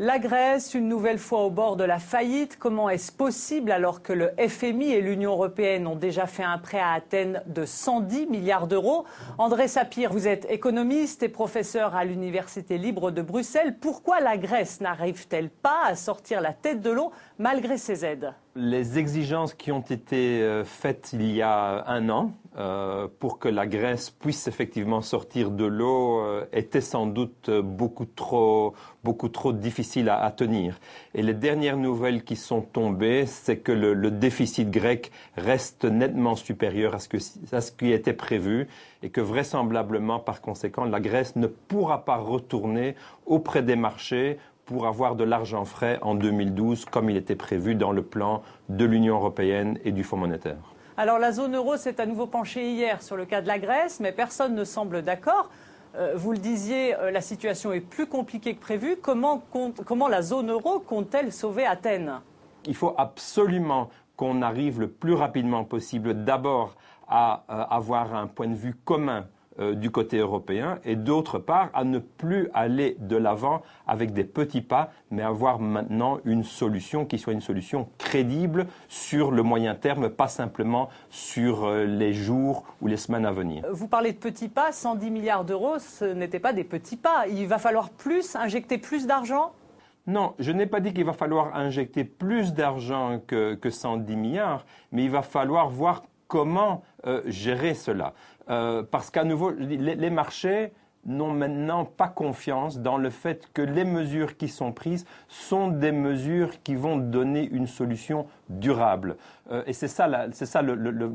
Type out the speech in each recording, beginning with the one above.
La Grèce, une nouvelle fois au bord de la faillite, comment est-ce possible alors que le FMI et l'Union européenne ont déjà fait un prêt à Athènes de 110 milliards d'euros André Sapir, vous êtes économiste et professeur à l'Université libre de Bruxelles. Pourquoi la Grèce n'arrive-t-elle pas à sortir la tête de l'eau malgré ces aides les exigences qui ont été euh, faites il y a un an euh, pour que la Grèce puisse effectivement sortir de l'eau euh, étaient sans doute beaucoup trop, beaucoup trop difficiles à, tenir. Et les dernières nouvelles qui sont tombées, c'est que le, déficit grec reste nettement supérieur à ce qui était prévu et que vraisemblablement, par conséquent, la Grèce ne pourra pas retourner auprès des marchés pour avoir de l'argent frais en 2012, comme il était prévu dans le plan de l'Union européenne et du Fonds monétaire. Alors la zone euro s'est à nouveau penchée hier sur le cas de la Grèce, mais personne ne semble d'accord. Euh, vous le disiez, euh, la situation est plus compliquée que prévu. Comment, la zone euro compte-t-elle sauver Athènes Il faut absolument qu'on arrive le plus rapidement possible d'abord à euh, avoir un point de vue commun euh, du côté européen et d'autre part à ne plus aller de l'avant avec des petits pas, mais avoir maintenant une solution qui soit une solution crédible sur le moyen terme, pas simplement sur euh, les jours ou les semaines à venir. Euh, vous parlez de petits pas, 110 milliards d'euros, ce n'était pas des petits pas. Il va falloir plus, injecter plus d'argent non, je n'ai pas dit qu'il va falloir injecter plus d'argent que, que 110 milliards, mais il va falloir voir comment euh, gérer cela euh, Parce qu'à nouveau, les, marchés n'ont maintenant pas confiance dans le fait que les mesures qui sont prises sont des mesures qui vont donner une solution durable. Euh, et c'est ça, c'est ça le,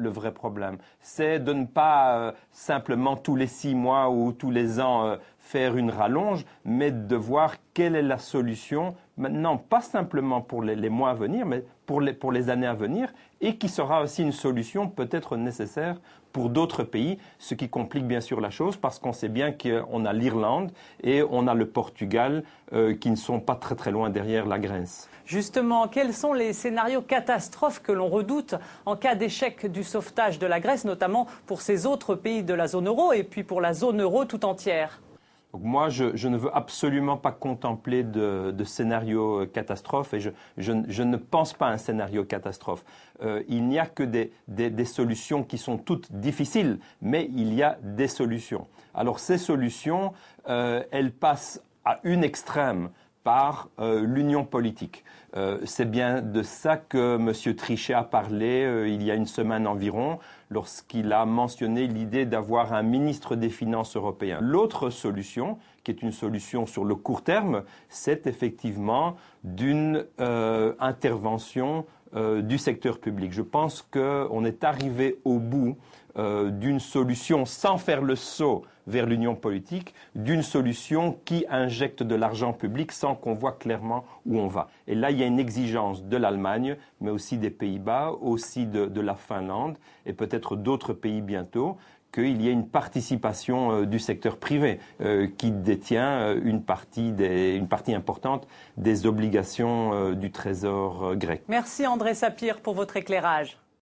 vrai problème. C'est de ne pas simplement tous les six mois ou tous les ans faire une rallonge, mais de voir quelle est la solution maintenant, pas simplement pour les, mois à venir, mais pour les, années à venir, et qui sera aussi une solution peut-être nécessaire pour d'autres pays, ce qui complique bien sûr la chose parce qu'on sait bien qu'on a l'Irlande et on a le Portugal euh, qui ne sont pas très très loin derrière la Grèce. Justement, quels sont les scénarios catastrophes que l'on redoute en cas d'échec du sauvetage de la Grèce, notamment pour ces autres pays de la zone euro et puis pour la zone euro tout entière moi, je, ne veux absolument pas contempler de, scénario euh, catastrophe et je, ne pense pas à un scénario catastrophe. Euh, il n'y a que des, solutions qui sont toutes difficiles, mais il y a des solutions. Alors ces solutions, euh, elles passent à une extrême, par euh, l'union politique. Euh, c'est bien de ça que M. Trichet a parlé euh, il y a une semaine environ, lorsqu'il a mentionné l'idée d'avoir un ministre des Finances européen. L'autre solution, qui est une solution sur le court terme, c'est effectivement d'une intervention du secteur public. Je pense qu'on est arrivé au bout d'une solution sans faire le saut vers l'union politique d'une solution qui injecte de l'argent public sans qu'on voit clairement où on va. Et là, il y a une exigence de l'Allemagne, mais aussi des Pays-Bas, aussi de, la Finlande et peut-être d'autres pays bientôt qu'il y ait une participation euh, du secteur privé euh, qui détient euh, une partie, des, une partie importante des obligations du Trésor grec. Merci André Sapir pour votre éclairage.